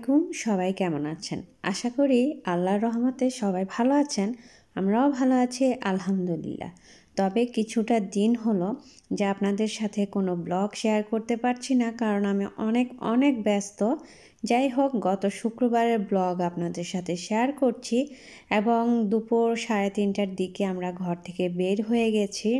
আলাইকুম সবাই কেমন আছেন আশা করি আল্লাহর রহমতে সবাই ভালো আছেন আমরাও ভালো আছি আলহামদুলিল্লাহ তবে কিছুটা দিন হলো যে আপনাদের সাথে কোনো ব্লগ শেয়ার করতে পারছি না কারণ আমি অনেক অনেক ব্যস্ত যাই হোক গত শুক্রবারের ব্লগ আপনাদের সাথে শেয়ার করছি এবং দুপুর সাড়ে তিনটার দিকে আমরা ঘর থেকে বের হয়ে গেছি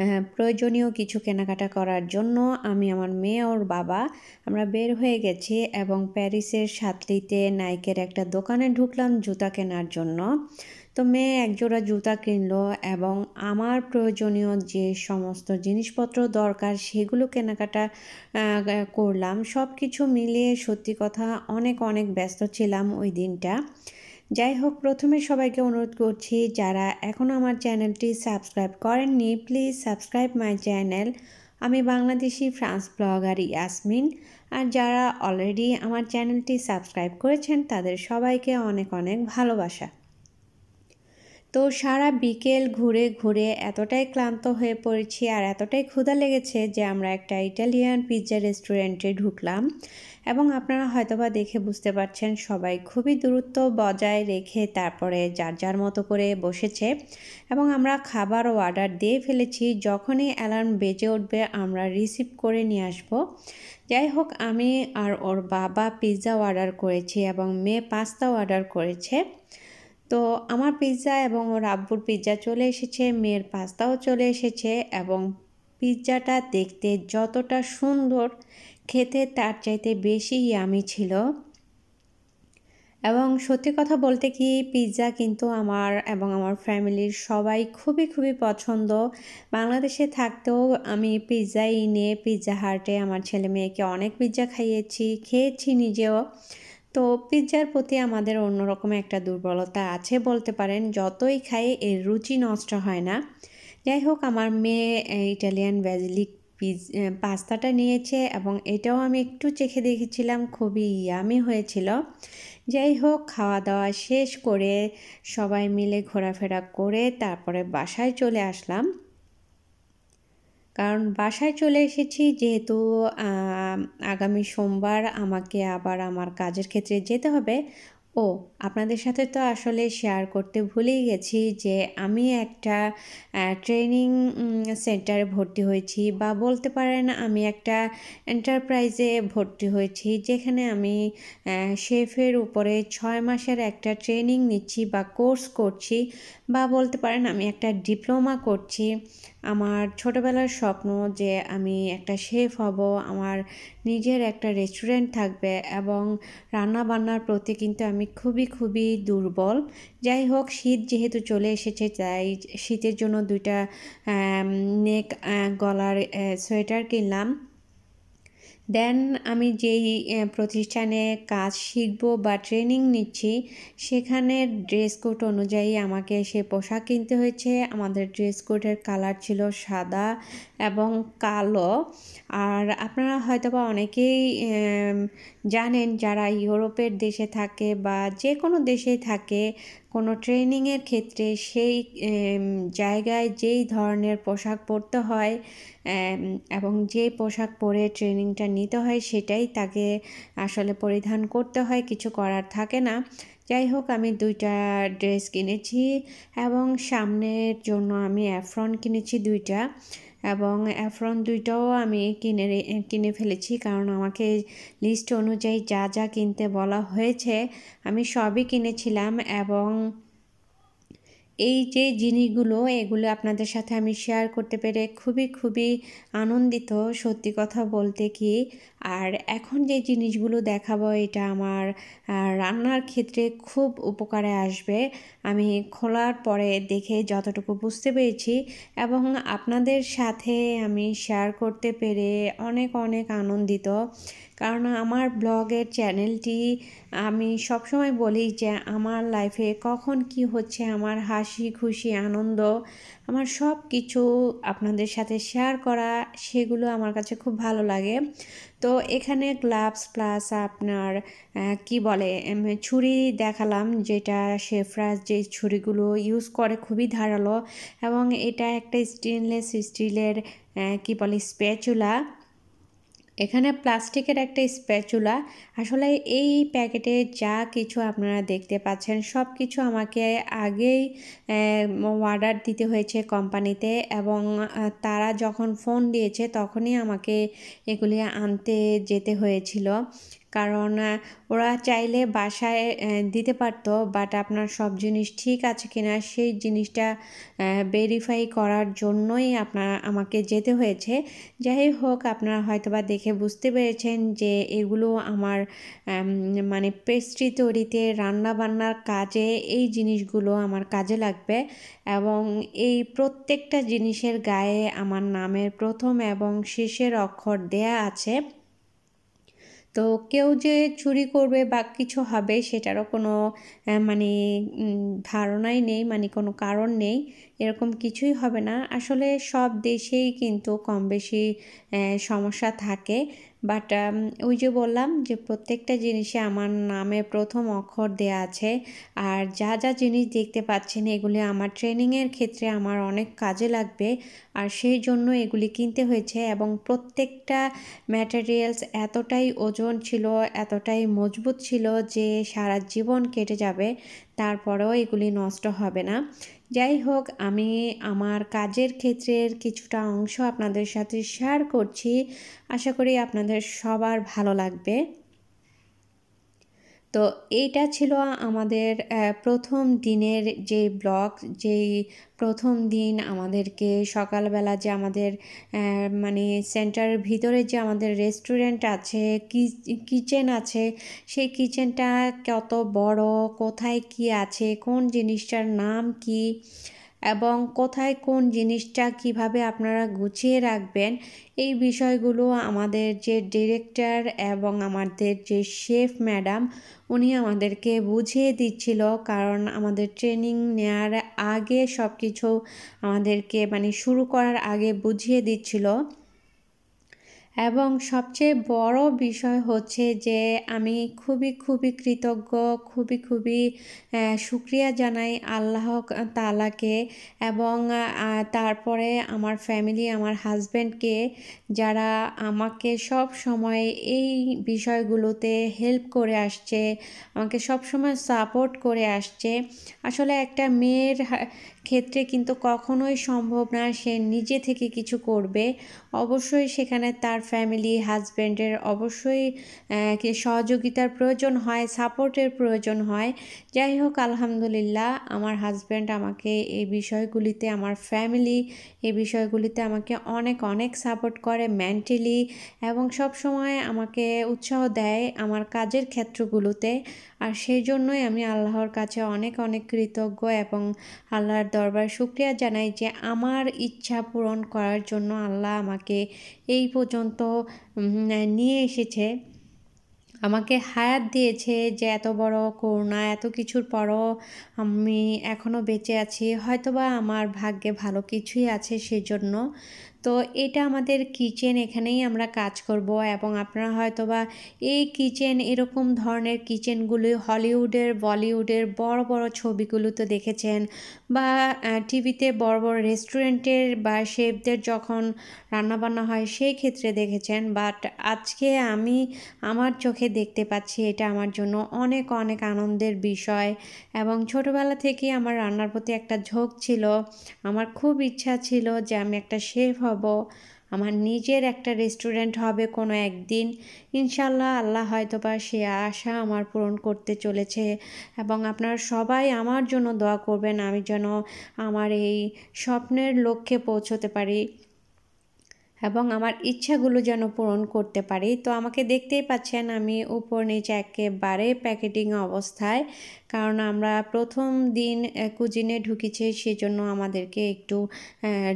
হ্যাঁ, হ্যাঁ, প্রয়োজনীয় কিছু কেনাকাটা করার জন্য আমি আমার মেয়ে ওর বাবা আমরা বের হয়ে গেছি এবং প্যারিসের সাতলিতে নাইকের একটা দোকানে ঢুকলাম জুতা কেনার জন্য তো মেয়ে একজোড়া জুতা কিনলো এবং আমার প্রয়োজনীয় যে সমস্ত জিনিসপত্র দরকার সেগুলো কেনাকাটা করলাম সব কিছু মিলিয়ে সত্যি কথা অনেক অনেক ব্যস্ত ছিলাম ওই দিনটা যাই হোক প্রথমে সবাইকে অনুরোধ করছি যারা এখনও আমার চ্যানেলটি সাবস্ক্রাইব করেননি প্লিজ সাবস্ক্রাইব মাই চ্যানেল আমি বাংলাদেশি ফ্রান্স ব্লগার ইয়াসমিন আর যারা অলরেডি আমার চ্যানেলটি সাবস্ক্রাইব করেছেন তাদের সবাইকে অনেক অনেক ভালোবাসা তো সারা বিকেল ঘুরে ঘুরে এতটাই ক্লান্ত হয়ে পড়েছি আর এতটাই ক্ষুধা লেগেছে যে আমরা একটা ইটালিয়ান পিৎজা রেস্টুরেন্টে ঢুকলাম এবং আপনারা হয়তোবা দেখে বুঝতে পারছেন সবাই খুবই দূরত্ব বজায় রেখে তারপরে যার যার মতো করে বসেছে এবং আমরা খাবার ও অর্ডার দিয়ে ফেলেছি যখনই অ্যালার্ম বেজে উঠবে আমরা রিসিভ করে নিয়ে আসব যাই হোক আমি আর ওর বাবা পিৎজা অর্ডার করেছি এবং মেয়ে পাস্তা অর্ডার করেছে তো আমার পিৎজা এবং ওর আব্বুর পিৎজা চলে এসেছে মেয়ের পাস্তাও চলে এসেছে এবং পিৎজাটা দেখতে যতটা সুন্দর খেতে তার চাইতে বেশি আমি ছিল এবং সত্যি কথা বলতে কি পিৎজা কিন্তু আমার এবং আমার ফ্যামিলির সবাই খুবই খুবই পছন্দ বাংলাদেশে থাকতেও আমি পিৎজাই নিয়ে পিৎজা হার্টে আমার ছেলে মেয়েকে অনেক পিৎজা খাইয়েছি খেয়েছি নিজেও তো পিৎজার প্রতি আমাদের অন্যরকম একটা দুর্বলতা আছে বলতে পারেন যতই খাই এর রুচি নষ্ট হয় না যাই হোক আমার মেয়ে ইটালিয়ান ভ্যাজিলিক পিজ পাস্তাটা নিয়েছে এবং এটাও আমি একটু চেখে দেখেছিলাম খুবই ইয়ামি হয়েছিল যাই হোক খাওয়া দাওয়া শেষ করে সবাই মিলে ঘোরাফেরা করে তারপরে বাসায় চলে আসলাম কারণ বাসায় চলে এসেছি যেহেতু আগামী সোমবার আমাকে আবার আমার কাজের ক্ষেত্রে যেতে হবে ও আপনাদের সাথে তো আসলে শেয়ার করতে ভুলেই গেছি যে আমি একটা ট্রেনিং সেন্টারে ভর্তি হয়েছি বা বলতে পারেন আমি একটা এন্টারপ্রাইজে ভর্তি হয়েছি যেখানে আমি শেফের উপরে ছয় মাসের একটা ট্রেনিং নিচ্ছি বা কোর্স করছি বা বলতে পারেন আমি একটা ডিপ্লোমা করছি আমার ছোটোবেলার স্বপ্ন যে আমি একটা শেফ হব আমার নিজের একটা রেস্টুরেন্ট থাকবে এবং রান্না বান্নার প্রতি কিন্তু আমি খুবই খুবই দুর্বল যাই হোক শীত যেহেতু চলে এসেছে তাই শীতের জন্য দুইটা নেক গলার সোয়েটার কিনলাম দেন আমি যেই প্রতিষ্ঠানে কাজ শিখব বা ট্রেনিং নিচ্ছি সেখানে ড্রেস কোড অনুযায়ী আমাকে সে পোশাক কিনতে হয়েছে আমাদের ড্রেস কোডের কালার ছিল সাদা এবং কালো আর আপনারা হয়তোবা অনেকেই জানেন যারা ইউরোপের দেশে থাকে বা যে কোনো দেশে থাকে কোনো ট্রেনিংয়ের ক্ষেত্রে সেই জায়গায় যেই ধরনের পোশাক পরতে হয় এবং যে পোশাক পরে ট্রেনিংটা নিতে হয় সেটাই তাকে আসলে পরিধান করতে হয় কিছু করার থাকে না যাই হোক আমি দুইটা ড্রেস কিনেছি এবং সামনের জন্য আমি অ্যাফ্রন কিনেছি দুইটা এবং অ্যাফ্রন দুইটাও আমি কিনে কিনে ফেলেছি কারণ আমাকে লিস্ট অনুযায়ী যা যা কিনতে বলা হয়েছে আমি সবই কিনেছিলাম এবং এই যে জিনিসগুলো এগুলো আপনাদের সাথে আমি শেয়ার করতে পেরে খুবই খুবই আনন্দিত সত্যি কথা বলতে কি আর এখন যে জিনিসগুলো দেখাবো এটা আমার রান্নার ক্ষেত্রে খুব উপকারে আসবে আমি খোলার পরে দেখে যতটুকু বুঝতে পেরেছি এবং আপনাদের সাথে আমি শেয়ার করতে পেরে অনেক অনেক আনন্দিত কারণ আমার ব্লগের চ্যানেলটি আমি সবসময় বলি যে আমার লাইফে কখন কি হচ্ছে আমার হাসি খুশি আনন্দ আমার সব কিছু আপনাদের সাথে শেয়ার করা সেগুলো আমার কাছে খুব ভালো লাগে তো এখানে গ্লাভস প্লাস আপনার কি বলে ছুরি দেখালাম যেটা শেফরাজ যে ছুরিগুলো ইউজ করে খুবই ধারালো এবং এটা একটা স্টেনলেস স্টিলের কি বলে স্প্যাচুলা এখানে প্লাস্টিকের একটা স্প্যাচুলা আসলে এই প্যাকেটে যা কিছু আপনারা দেখতে পাচ্ছেন সব কিছু আমাকে আগেই অর্ডার দিতে হয়েছে কোম্পানিতে এবং তারা যখন ফোন দিয়েছে তখনই আমাকে এগুলি আনতে যেতে হয়েছিল কারণ ওরা চাইলে বাসায় দিতে পারত বাট আপনার সব জিনিস ঠিক আছে কিনা সেই জিনিসটা ভেরিফাই করার জন্যই আপনার আমাকে যেতে হয়েছে যাই হোক আপনারা হয়তোবা দেখে বুঝতে পেরেছেন যে এগুলো আমার মানে পেস্ট্রি তৈরিতে রান্না বান্নার কাজে এই জিনিসগুলো আমার কাজে লাগবে এবং এই প্রত্যেকটা জিনিসের গায়ে আমার নামের প্রথম এবং শেষের অক্ষর দেয়া আছে তো কেউ যে চুরি করবে বা কিছু হবে সেটারও কোনো মানে ধারণাই নেই মানে কোনো কারণ নেই এরকম কিছুই হবে না আসলে সব দেশেই কিন্তু কম বেশি সমস্যা থাকে বাট um, ওই যে বললাম যে প্রত্যেকটা জিনিসে আমার নামে প্রথম অক্ষর দেয়া আছে আর যা যা জিনিস দেখতে পাচ্ছেন এগুলি আমার ট্রেনিংয়ের ক্ষেত্রে আমার অনেক কাজে লাগবে আর সেই জন্য এগুলি কিনতে হয়েছে এবং প্রত্যেকটা ম্যাটেরিয়ালস এতটাই ওজন ছিল এতটাই মজবুত ছিল যে সারা জীবন কেটে যাবে তারপরেও এগুলি নষ্ট হবে না যাই হোক আমি আমার কাজের ক্ষেত্রের কিছুটা অংশ আপনাদের সাথে শেয়ার করছি আশা করি আপনাদের সবার ভালো লাগবে তো এইটা ছিল আমাদের প্রথম দিনের যে ব্লগ যেই প্রথম দিন আমাদেরকে সকালবেলা যে আমাদের মানে সেন্টারের ভিতরে যে আমাদের রেস্টুরেন্ট আছে কিচেন আছে সেই কিচেনটা কত বড় কোথায় কি আছে কোন জিনিসটার নাম কি এবং কোথায় কোন জিনিসটা কিভাবে আপনারা গুছিয়ে রাখবেন এই বিষয়গুলো আমাদের যে ডিরেক্টর এবং আমাদের যে শেফ ম্যাডাম উনি আমাদেরকে বুঝিয়ে দিচ্ছিল কারণ আমাদের ট্রেনিং নেয়ার আগে সব কিছু আমাদেরকে মানে শুরু করার আগে বুঝিয়ে দিচ্ছিল এবং সবচেয়ে বড় বিষয় হচ্ছে যে আমি খুবই খুবই কৃতজ্ঞ খুবই খুবই সুক্রিয়া জানাই আল্লাহ তালাকে এবং তারপরে আমার ফ্যামিলি আমার হাজব্যান্ডকে যারা আমাকে সব সময় এই বিষয়গুলোতে হেল্প করে আসছে আমাকে সব সময় সাপোর্ট করে আসছে আসলে একটা মেয়ের ক্ষেত্রে কিন্তু কখনোই সম্ভব না সে নিজে থেকে কিছু করবে অবশ্যই সেখানে তার ফ্যামিলি হাজব্যান্ডের অবশ্যই সহযোগিতার প্রয়োজন হয় সাপোর্টের প্রয়োজন হয় যাই হোক আলহামদুলিল্লাহ আমার হাজব্যান্ড আমাকে এই বিষয়গুলিতে আমার ফ্যামিলি এই বিষয়গুলিতে আমাকে অনেক অনেক সাপোর্ট করে মেন্টালি এবং সব সময় আমাকে উৎসাহ দেয় আমার কাজের ক্ষেত্রগুলোতে আর সেই জন্যই আমি আল্লাহর কাছে অনেক অনেক কৃতজ্ঞ এবং আল্লাহর দরবার শুক্রিয়া জানাই যে আমার ইচ্ছা পূরণ করার জন্য আল্লাহ আমাকে এই পর্যন্ত নিয়ে এসেছে আমাকে হায়াত দিয়েছে যে এত বড় করোনা এত কিছুর পরও আমি এখনও বেঁচে আছি হয়তোবা আমার ভাগ্যে ভালো কিছুই আছে সেজন্য তো এটা আমাদের কিচেন এখানেই আমরা কাজ করব এবং আপনারা হয়তো বা এই কিচেন এরকম ধরনের কিচেনগুলো হলিউডের বলিউডের বড় বড় ছবিগুলোতে দেখেছেন বা টিভিতে বড় বড় রেস্টুরেন্টের বা শেফদের যখন রান্নাবান্না হয় সেই ক্ষেত্রে দেখেছেন বাট আজকে আমি আমার চোখে দেখতে পাচ্ছি এটা আমার জন্য অনেক অনেক আনন্দের বিষয় এবং ছোটবেলা থেকে আমার রান্নার প্রতি একটা ঝোঁক ছিল আমার খুব ইচ্ছা ছিল যে আমি একটা শেফ হব আমার নিজের একটা রেস্টুরেন্ট হবে কোনো একদিন ইনশাল্লাহ আল্লাহ হয়তো বা সে আশা আমার পূরণ করতে চলেছে এবং আপনারা সবাই আমার জন্য দোয়া করবেন আমি যেন আমার এই স্বপ্নের লক্ষ্যে পৌঁছতে পারি এবং আমার ইচ্ছাগুলো যেন পূরণ করতে পারি তো আমাকে দেখতেই পাচ্ছেন আমি উপর নিচে একেবারে প্যাকেটিং অবস্থায় কারণ আমরা প্রথম দিন কুজিনে ঢুকেছি জন্য আমাদেরকে একটু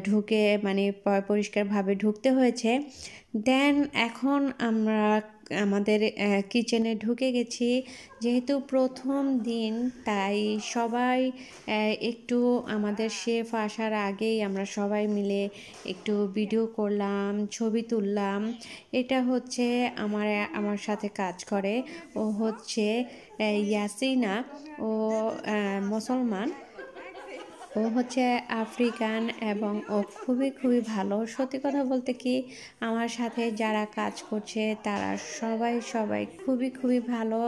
ঢুকে মানে পরিষ্কারভাবে ঢুকতে হয়েছে দেন এখন আমরা আমাদের কিচেনে ঢুকে গেছি যেহেতু প্রথম দিন তাই সবাই একটু আমাদের শেফ আসার আগেই আমরা সবাই মিলে একটু ভিডিও করলাম ছবি তুললাম এটা হচ্ছে আমার আমার সাথে কাজ করে ও হচ্ছে ইয়াসিনা ও মুসলমান ও হচ্ছে আফ্রিকান এবং ও খুবই খুবই ভালো সত্যি কথা বলতে কি আমার সাথে যারা কাজ করছে তারা সবাই সবাই খুবই খুবই ভালো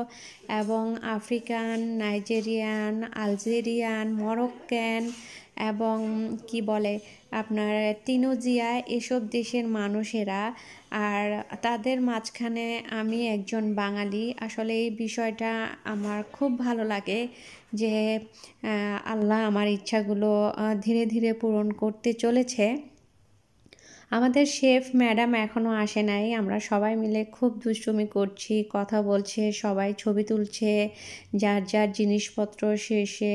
এবং আফ্রিকান নাইজেরিয়ান আলজেরিয়ান মরক্কান এবং কি বলে আপনার তিনোজিয়া এসব দেশের মানুষেরা আর তাদের মাঝখানে আমি একজন বাঙালি আসলে এই বিষয়টা আমার খুব ভালো লাগে যে আল্লাহ আমার ইচ্ছাগুলো ধীরে ধীরে পূরণ করতে চলেছে আমাদের শেফ ম্যাডাম এখনও আসে নাই আমরা সবাই মিলে খুব দুষ্টুমি করছি কথা বলছে সবাই ছবি তুলছে যার যার জিনিসপত্র শেষে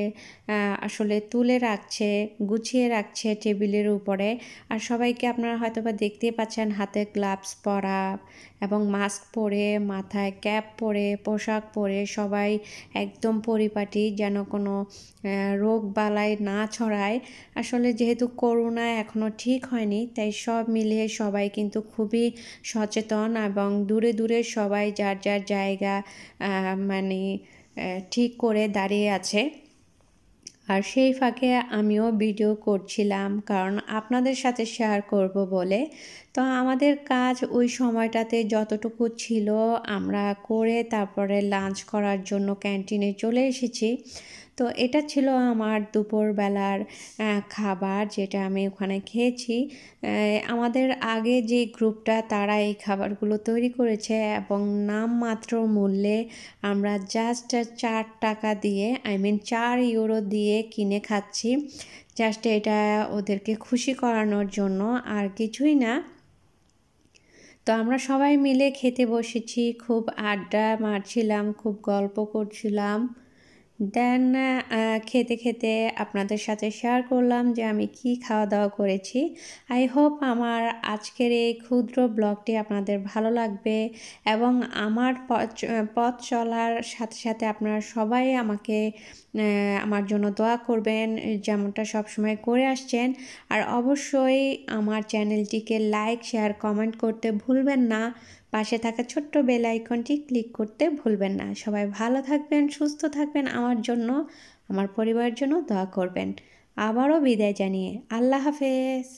আসলে তুলে রাখছে গুছিয়ে রাখছে টেবিলের উপরে আর সবাইকে আপনারা হয়তো বা দেখতে পাচ্ছেন হাতে গ্লাভস পরা এবং মাস্ক পরে মাথায় ক্যাপ পরে পোশাক পরে সবাই একদম পরিপাটি যেন কোনো রোগ বালাই না ছড়ায় আসলে যেহেতু করোনা এখনও ঠিক হয়নি তাই সব মিলিয়ে সবাই কিন্তু খুবই সচেতন এবং দূরে দূরে সবাই যার যার জায়গা মানে ঠিক করে দাঁড়িয়ে আছে আর সেই ফাঁকে আমিও ভিডিও করছিলাম কারণ আপনাদের সাথে শেয়ার করব বলে তো আমাদের কাজ ওই সময়টাতে যতটুকু ছিল আমরা করে তারপরে লাঞ্চ করার জন্য ক্যান্টিনে চলে এসেছি তো এটা ছিল আমার দুপুরবেলার খাবার যেটা আমি ওখানে খেয়েছি আমাদের আগে যে গ্রুপটা তারা এই খাবারগুলো তৈরি করেছে এবং নাম মাত্র মূল্যে আমরা জাস্ট চার টাকা দিয়ে আই মিন চার ইউরো দিয়ে কিনে খাচ্ছি জাস্ট এটা ওদেরকে খুশি করানোর জন্য আর কিছুই না তো আমরা সবাই মিলে খেতে বসেছি খুব আড্ডা মারছিলাম খুব গল্প করছিলাম দেন খেতে খেতে আপনাদের সাথে শেয়ার করলাম যে আমি কি খাওয়া দাওয়া করেছি আই হোপ আমার আজকের এই ক্ষুদ্র ব্লগটি আপনাদের ভালো লাগবে এবং আমার পথ চলার সাথে সাথে আপনারা সবাই আমাকে আমার জন্য দোয়া করবেন যেমনটা সবসময় করে আসছেন আর অবশ্যই আমার চ্যানেলটিকে লাইক শেয়ার কমেন্ট করতে ভুলবেন না পাশে থাকা ছোট্ট বেল আইকনটি ক্লিক করতে ভুলবেন না সবাই ভালো থাকবেন সুস্থ থাকবেন আমার জন্য আমার পরিবারের জন্য দোয়া করবেন আবারও বিদায় জানিয়ে আল্লাহ হাফেজ